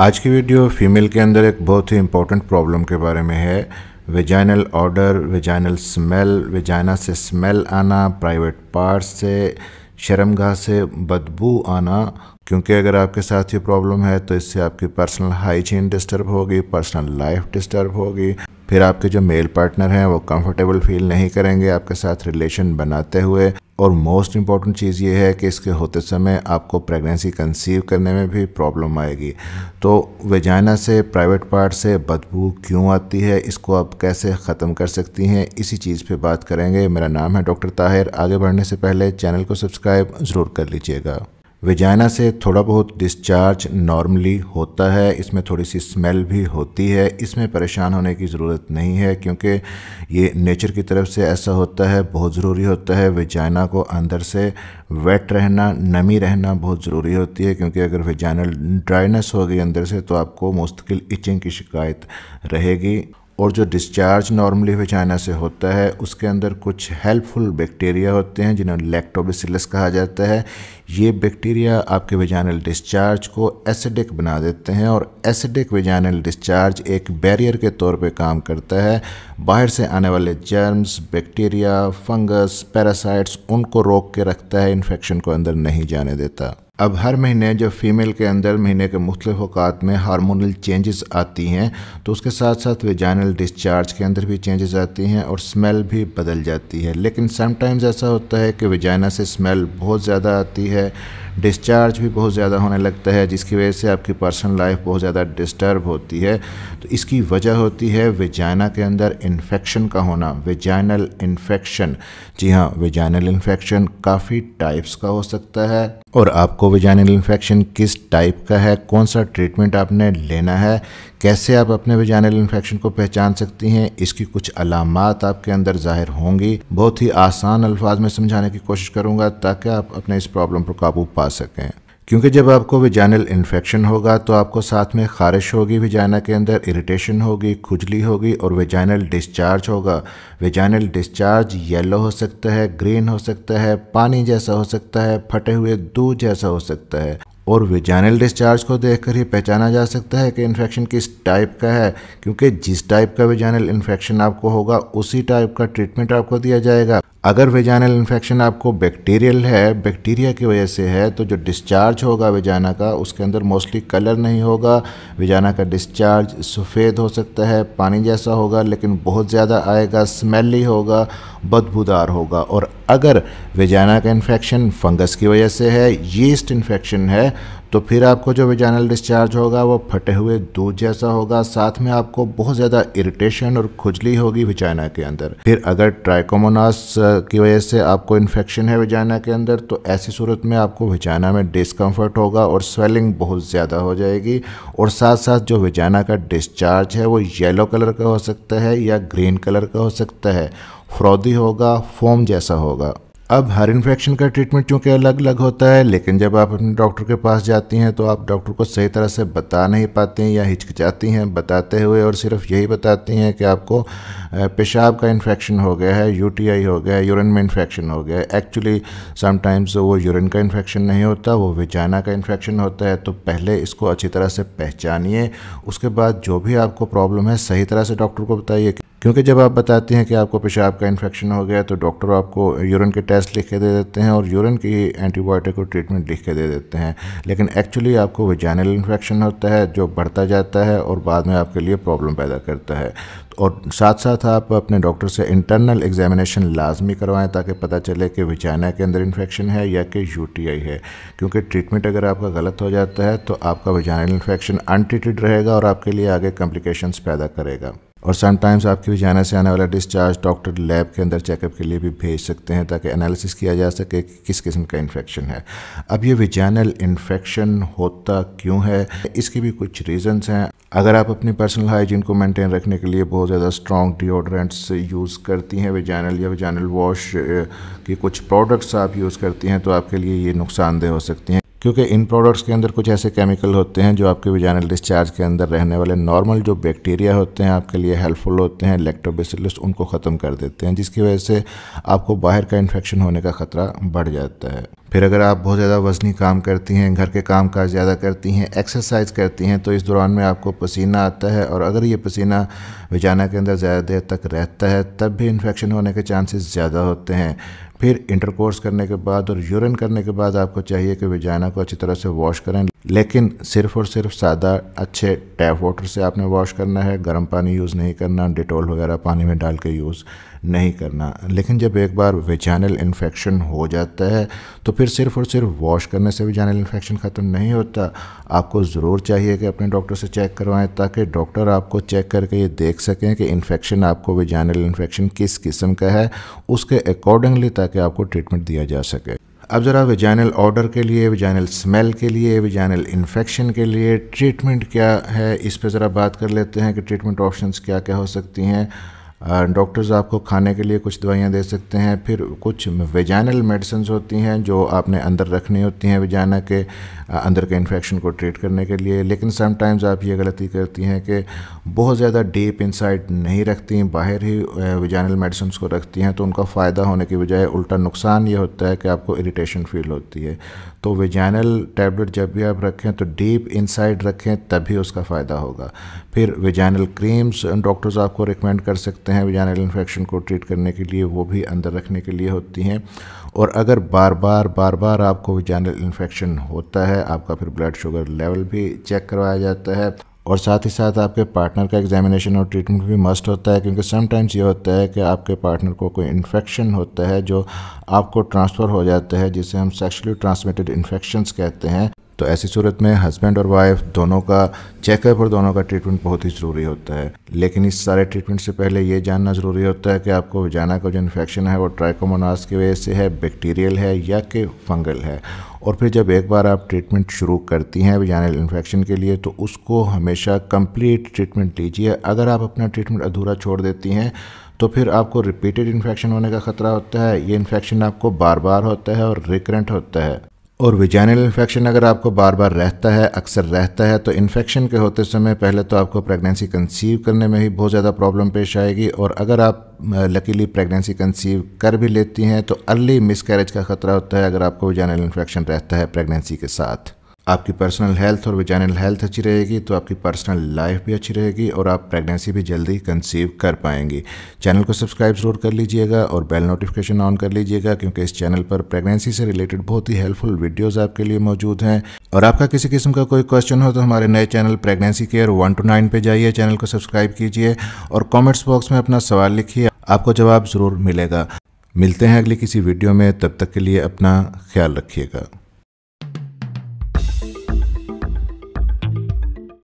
आज की video female के अंदर एक बहुत ही इंपॉर्टेंट प्रॉब्लम के बारे में है vaginal odour vaginal smell vagina से स्मेल आना प्राइवेट पार्ट से शर्मगाह से बदबू आना क्योंकि अगर आपके साथ ये प्रॉब्लम है तो इससे आपकी पर्सनल हाइजीन डिस्टर्ब होगी पर्सनल लाइफ डिस्टर्ब होगी फिर आपके जो मेल पार्टनर हैं वो कंफर्टेबल फील नहीं करेंगे आपके साथ रिलेशन बनाते हुए और मोस्ट इम्पॉर्टेंट चीज़ ये है कि इसके होते समय आपको प्रेगनेंसी कंसीव करने में भी प्रॉब्लम आएगी तो वेजाइना से प्राइवेट पार्ट से बदबू क्यों आती है इसको आप कैसे ख़त्म कर सकती हैं इसी चीज़ पे बात करेंगे मेरा नाम है डॉक्टर ताहिर आगे बढ़ने से पहले चैनल को सब्सक्राइब ज़रूर कर लीजिएगा वेजाइना से थोड़ा बहुत डिस्चार्ज नॉर्मली होता है इसमें थोड़ी सी स्मेल भी होती है इसमें परेशान होने की ज़रूरत नहीं है क्योंकि ये नेचर की तरफ से ऐसा होता है बहुत ज़रूरी होता है वेजाइना को अंदर से वेट रहना नमी रहना बहुत ज़रूरी होती है क्योंकि अगर वेजाइनल ड्राइनेस हो गई अंदर से तो आपको मुस्तकिल इचिंग की शिकायत रहेगी और जो डिस्चार्ज नॉर्मली वेजाइना से होता है उसके अंदर कुछ हेल्पफुल बैक्टीरिया होते हैं जिन्हें लैक्टोबेसिलस कहा जाता है ये बैक्टीरिया आपके वेजाइनल डिस्चार्ज को एसिडिक बना देते हैं और एसिडिक वेजाइनल डिस्चार्ज एक बैरियर के तौर पे काम करता है बाहर से आने वाले जर्म्स बैक्टीरिया फंगस पैरासाइट्स उनको रोक के रखता है इन्फेक्शन को अंदर नहीं जाने देता अब हर महीने जब फीमेल के अंदर महीने के मुख्तफ अवकात में हार्मोनल चेंजेस आती हैं तो उसके साथ साथ वेजाइनल डिस्चार्ज के अंदर भी चेंजेस आती हैं और स्मेल भी बदल जाती है लेकिन समटाइम्स ऐसा होता है कि वेजाइना से स्मेल बहुत ज़्यादा आती है डिस्चार्ज भी बहुत ज़्यादा होने लगता है जिसकी वजह से आपकी पर्सनल लाइफ बहुत ज़्यादा डिस्टर्ब होती है तो इसकी वजह होती है वेजाइना के अंदर इन्फेक्शन का होना वेजाइनल इन्फेक्शन जी हाँ वेजाइनल इन्फेक्शन काफ़ी टाइप्स का हो सकता है और आपको वेजाइनल इन्फेक्शन किस टाइप का है कौन सा ट्रीटमेंट आपने लेना है कैसे आप अपने वेजाइनल इन्फेक्शन को पहचान सकती हैं इसकी कुछ अलामत आपके अंदर ज़ाहिर होंगी बहुत ही आसान अल्फाज में समझाने की कोशिश करूँगा ताकि आप अपने इस प्रॉब्लम पर काबू पा आ सकें क्योंकि जब आपको विजाइनल इन्फेक्शन होगा तो आपको साथ में खारिश होगी विजाइना के अंदर इरिटेशन होगी खुजली होगी और विजाइनल डिस्चार्ज होगा विजाइनल डिस्चार्ज येलो हो सकता है ग्रीन हो सकता है पानी जैसा हो सकता है फटे हुए दूध जैसा हो सकता है और विजाइनल डिस्चार्ज को देखकर ही पहचाना जा सकता है कि इन्फेक्शन किस टाइप का है क्योंकि जिस टाइप का विजाइनल इन्फेक्शन आपको होगा उसी टाइप का ट्रीटमेंट आपको दिया जाएगा अगर वेजाइनल इन्फेक्शन आपको बैक्टीरियल है बैक्टीरिया की वजह से है तो जो डिस्चार्ज होगा वेजाना का उसके अंदर मोस्टली कलर नहीं होगा वेजाना का डिस्चार्ज सफ़ेद हो सकता है पानी जैसा होगा लेकिन बहुत ज़्यादा आएगा स्मेली होगा बदबूदार होगा और अगर वेजाना का इन्फेक्शन फंगस की वजह से है यीस्ट इन्फेक्शन है तो फिर आपको जो विजाइनल डिस्चार्ज होगा वो फटे हुए दूध जैसा होगा साथ में आपको बहुत ज़्यादा इरिटेशन और खुजली होगी विजाइना के अंदर फिर अगर ट्राइकोमोनास की वजह से आपको इन्फेक्शन है विजाइना के अंदर तो ऐसी सूरत में आपको विजाइना में डिस्कम्फर्ट होगा और स्वेलिंग बहुत ज़्यादा हो जाएगी और साथ साथ जो विजाइना का डिस्चार्ज है वो येलो कलर का हो सकता है या ग्रीन कलर का हो सकता है फ्रौदी होगा फोम जैसा होगा अब हर इन्फेक्शन का ट्रीटमेंट चूँकि अलग अलग होता है लेकिन जब आप अपने डॉक्टर के पास जाती हैं तो आप डॉक्टर को सही तरह से बता नहीं पाती हैं या हिचकिचाती हैं बताते हुए और सिर्फ यही बताती हैं कि आपको पेशाब का इन्फेक्शन हो गया है यूटीआई हो गया यूरिन में इन्फेक्शन हो गया एक्चुअली समटाइम्स वो यूरिन का इन्फेक्शन नहीं होता वो विजाना का इन्फेक्शन होता है तो पहले इसको अच्छी तरह से पहचानिए उसके बाद जो भी आपको प्रॉब्लम है सही तरह से डॉक्टर को बताइए क्योंकि जब आप बताते हैं कि आपको पेशाब का इन्फेक्शन हो गया तो डॉक्टर आपको यूरिन के टेस्ट लिख के दे देते हैं और यूरिन की एंटीबायोटिक को ट्रीटमेंट लिख के दे देते हैं लेकिन एक्चुअली आपको विजाइनल इन्फेक्शन होता है जो बढ़ता जाता है और बाद में आपके लिए प्रॉब्लम पैदा करता है और साथ साथ आप अपने डॉक्टर से इंटरनल एग्जामिनेशन लाजमी करवाएं ताकि पता चले कि विचाइना के अंदर इन्फेक्शन है या कि यू है क्योंकि ट्रीटमेंट अगर आपका गलत हो जाता है तो आपका विजाइनल इन्फेक्शन अनट्रीटेड रहेगा और आपके लिए आगे कॉम्प्लिकेशंस पैदा करेगा और समटाइम्स आपकी विजाइना से आने वाला डिस्चार्ज डॉक्टर लैब के अंदर चेकअप के लिए भी भेज सकते हैं ताकि एनालिसिस किया जा सके कि किस किस्म का इन्फेक्शन है अब ये विजाइनल इन्फेक्शन होता क्यों है इसकी भी कुछ रीज़न्स हैं अगर आप अपनी पर्सनल हाइजीन को मेंटेन रखने के लिए बहुत ज़्यादा स्ट्रॉन्ग डिओड्रेंट्स यूज़ करती हैं वेजैनल या वेजैनल वॉश के कुछ प्रोडक्ट्स आप यूज़ करती हैं तो आपके लिए ये नुकसानदेह हो सकती हैं क्योंकि इन प्रोडक्ट्स के अंदर कुछ ऐसे केमिकल होते हैं जो आपके विजानल डिस्चार्ज के अंदर रहने वाले नॉर्मल जो बैक्टीरिया होते हैं आपके लिए हेल्पफुल होते हैं इलेक्ट्रोबेसिलस उनको ख़त्म कर देते हैं जिसकी वजह से आपको बाहर का इन्फेक्शन होने का ख़तरा बढ़ जाता है फिर अगर आप बहुत ज़्यादा वजनी काम करती हैं घर के काम काज ज़्यादा करती हैं एक्सरसाइज करती हैं तो इस दौरान में आपको पसीना आता है और अगर ये पसीना विजाना के अंदर ज़्यादा देर तक रहता है तब भी इन्फेक्शन होने के चांसेस ज़्यादा होते हैं फिर इंटरकोर्स करने के बाद और यूरिन करने के बाद आपको चाहिए कि विजाइना को अच्छी तरह से वॉश करें लेकिन सिर्फ और सिर्फ सादा अच्छे टैप वाटर से आपने वॉश करना है गर्म पानी यूज़ नहीं करना डिटॉल वगैरह पानी में डाल के यूज़ नहीं करना लेकिन जब एक बार वेजानल इन्फेक्शन हो जाता है तो फिर सिर्फ और सिर्फ वॉश करने से वेजानल इन्फेक्शन ख़त्म नहीं होता आपको ज़रूर चाहिए कि अपने डॉक्टर से चेक करवाएं ताकि डॉक्टर आपको चेक करके ये देख सकें कि इन्फेक्शन आपको वेजानल इन्फेक्शन किस किस्म का है उसके अकॉर्डिंगली ताकि आपको ट्रीटमेंट दिया जा सके अब ज़रा वेजाइनल ऑर्डर के लिए वेजाइनल स्मेल के लिए वेजाइनल इन्फेक्शन के लिए ट्रीटमेंट क्या है इस पर ज़रा बात कर लेते हैं कि ट्रीटमेंट ऑप्शंस क्या क्या हो सकती हैं डॉक्टर्स आपको खाने के लिए कुछ दवाइयाँ दे सकते हैं फिर कुछ वेजाइनल मेडिसिन होती हैं जो आपने अंदर रखनी होती हैं वेजाना के अंदर के इन्फेक्शन को ट्रीट करने के लिए लेकिन समटाइम्स आप ये गलती करती हैं कि बहुत ज़्यादा डीप इनसाइड नहीं रखती बाहर ही वेजाइनल मेडिसन्स को रखती हैं तो उनका फ़ायदा होने की बजाय उल्टा नुकसान ये होता है कि आपको इरीटेशन फील होती है तो वेजाइनल टैबलेट जब भी आप रखें तो डीप इनसाइड रखें तभी उसका फ़ायदा होगा फिर वेजाइनल क्रीम्स डॉक्टर्स आपको रिकमेंड कर सकते हैं वेजाइनल इन्फेक्शन को ट्रीट करने के लिए वो भी अंदर रखने के लिए होती हैं और अगर बार बार बार बार आपको वेजाइनल इन्फेक्शन होता है आपका फिर ब्लड शुगर लेवल भी चेक करवाया जाता है और साथ ही साथ आपके पार्टनर का एग्जामिनेशन और ट्रीटमेंट भी मस्ट होता है क्योंकि समटाइम्स ये होता है कि आपके पार्टनर को कोई इन्फेक्शन होता है जो आपको ट्रांसफ़र हो जाता है जिसे हम सेक्शुअली ट्रांसमिटेड इन्फेक्शंस कहते हैं तो ऐसी सूरत में हस्बैंड और वाइफ दोनों का चेकअप और दोनों का ट्रीटमेंट बहुत ही ज़रूरी होता है लेकिन इस सारे ट्रीटमेंट से पहले ये जानना ज़रूरी होता है कि आपको जाना का जो इन्फेक्शन है वो ट्राइकोमोनास की वजह से है बैक्टीरियल है या कि फंगल है और फिर जब एक बार आप ट्रीटमेंट शुरू करती हैं विजानल इन्फेक्शन के लिए तो उसको हमेशा कंप्लीट ट्रीटमेंट लीजिए अगर आप अपना ट्रीटमेंट अधूरा छोड़ देती हैं तो फिर आपको रिपीटेड इन्फेक्शन होने का ख़तरा होता है ये इन्फेक्शन आपको बार बार होता है और रिकरेंट होता है और विजाइनल इन्फेक्शन अगर आपको बार बार रहता है अक्सर रहता है तो इन्फेक्शन के होते समय पहले तो आपको प्रेगनेंसी कंसीव करने में ही बहुत ज़्यादा प्रॉब्लम पेश आएगी और अगर आप लकीली प्रेगनेंसी कंसीव कर भी लेती हैं तो अर्ली मिसकैरेज का ख़तरा होता है अगर आपको विजाइनल इन्फेक्शन रहता है प्रेगनेंसी के साथ आपकी पर्सनल हेल्थ और वेजाइनल हेल्थ अच्छी रहेगी तो आपकी पर्सनल लाइफ भी अच्छी रहेगी और आप प्रेगनेंसी भी जल्दी कंसीव कर पाएंगी चैनल को सब्सक्राइब ज़रूर कर लीजिएगा और बेल नोटिफिकेशन ऑन कर लीजिएगा क्योंकि इस चैनल पर प्रेगनेंसी से रिलेटेड बहुत ही हेल्पफुल वीडियोज़ आपके लिए मौजूद हैं और आपका किसी किस्म का कोई क्वेश्चन हो तो हमारे नए channel pregnancy care one two nine पर जाइए चैनल को सब्सक्राइब कीजिए और कॉमेंट्स बॉक्स में अपना सवाल लिखिए आपको जवाब ज़रूर मिलेगा मिलते हैं अगली किसी वीडियो में तब तक के लिए अपना ख्याल रखिएगा